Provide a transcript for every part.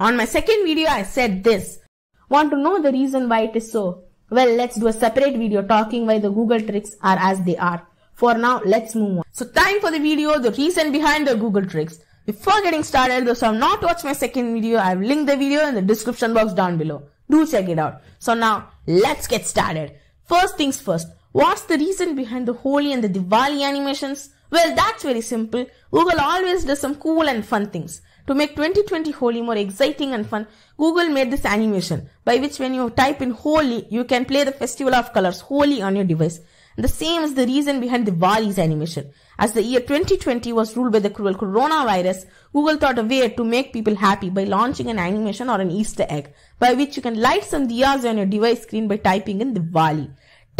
On my second video, I said this. Want to know the reason why it is so? Well, let's do a separate video talking why the Google tricks are as they are. For now, let's move on. So time for the video, the reason behind the Google tricks. Before getting started, those who have not watched my second video, I've linked the video in the description box down below. Do check it out. So now, let's get started. First things first, what's the reason behind the Holi and the Diwali animations? Well, that's very simple. Google always does some cool and fun things. To make 2020 Holi more exciting and fun, Google made this animation by which when you type in Holi, you can play the festival of colors Holi on your device. the same is the reason behind the Diwali's animation. As the year 2020 was ruled by the cruel coronavirus, Google thought a way to make people happy by launching an animation or an Easter egg by which you can light some diyas on your device screen by typing in Diwali.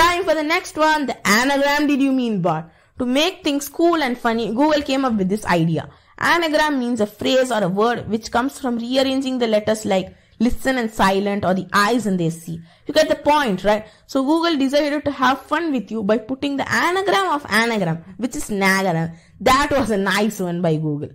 Time for the next one, the anagram did you mean bar. To make things cool and funny, Google came up with this idea. Anagram means a phrase or a word which comes from rearranging the letters like listen and silent or the eyes and they see. You get the point, right? So Google decided to have fun with you by putting the anagram of anagram, which is nagaram. That was a nice one by Google.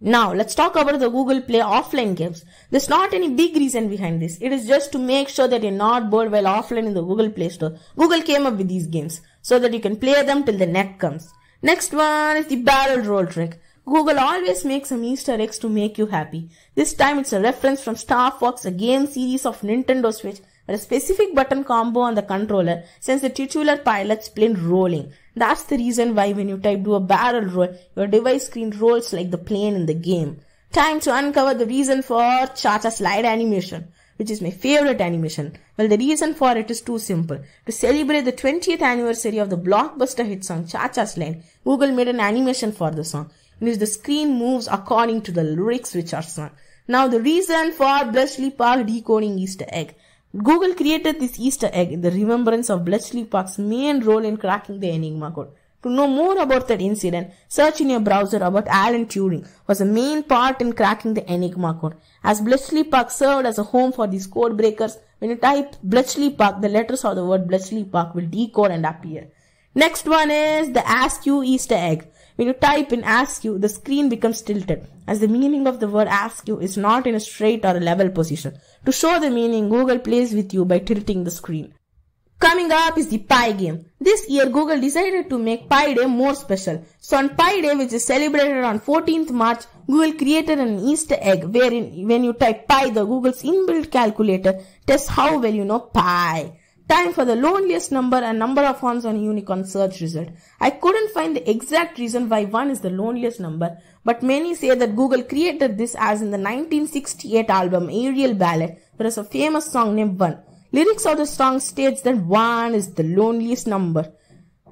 Now let's talk about the Google Play offline games. There's not any big reason behind this. It is just to make sure that you're not bored while offline in the Google Play Store. Google came up with these games so that you can play them till the neck comes. Next one is the barrel roll trick. Google always makes some Easter eggs to make you happy. This time it's a reference from Star Fox, a game series of Nintendo Switch, a specific button combo on the controller since the titular pilot's plane rolling. That's the reason why when you type do a barrel roll, your device screen rolls like the plane in the game. Time to uncover the reason for Cha-Cha slide animation which is my favorite animation? Well, the reason for it is too simple. To celebrate the 20th anniversary of the blockbuster hit song Cha Cha's Line," Google made an animation for the song in which the screen moves according to the lyrics which are sung. Now, the reason for Bletchley Park decoding Easter egg. Google created this Easter egg in the remembrance of Bletchley Park's main role in cracking the Enigma code. To know more about that incident, search in your browser about Alan Turing was a main part in cracking the Enigma code. As Bletchley Park served as a home for these code breakers, when you type Bletchley Park, the letters of the word Bletchley Park will decode and appear. Next one is the ASCII Easter egg. When you type in ASCII, the screen becomes tilted, as the meaning of the word ASCII is not in a straight or a level position. To show the meaning, Google plays with you by tilting the screen. Coming up is the Pi game. This year Google decided to make Pi Day more special. So on Pi Day which is celebrated on 14th March, Google created an Easter egg wherein when you type Pi the Google's inbuilt calculator tests how well you know Pi. Time for the loneliest number and number of ones on unicorn search result. I couldn't find the exact reason why 1 is the loneliest number, but many say that Google created this as in the 1968 album Aerial Ballet. There is a famous song named 1. Lyrics of the song states that one is the loneliest number.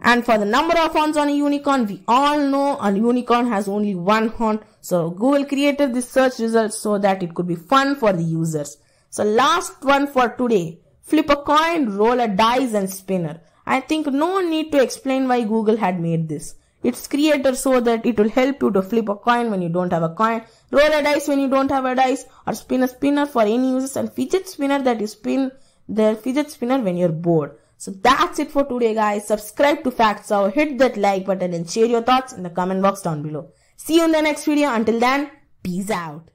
And for the number of horns on a unicorn, we all know a unicorn has only one horn. So Google created this search result so that it could be fun for the users. So last one for today. Flip a coin, roll a dice and spinner. I think no need to explain why Google had made this. It's created so that it will help you to flip a coin when you don't have a coin, roll a dice when you don't have a dice, or spin a spinner for any users and fidget spinner that you spin their fidget spinner when you're bored. So that's it for today guys. Subscribe to Facts Hour, hit that like button and share your thoughts in the comment box down below. See you in the next video. Until then, peace out.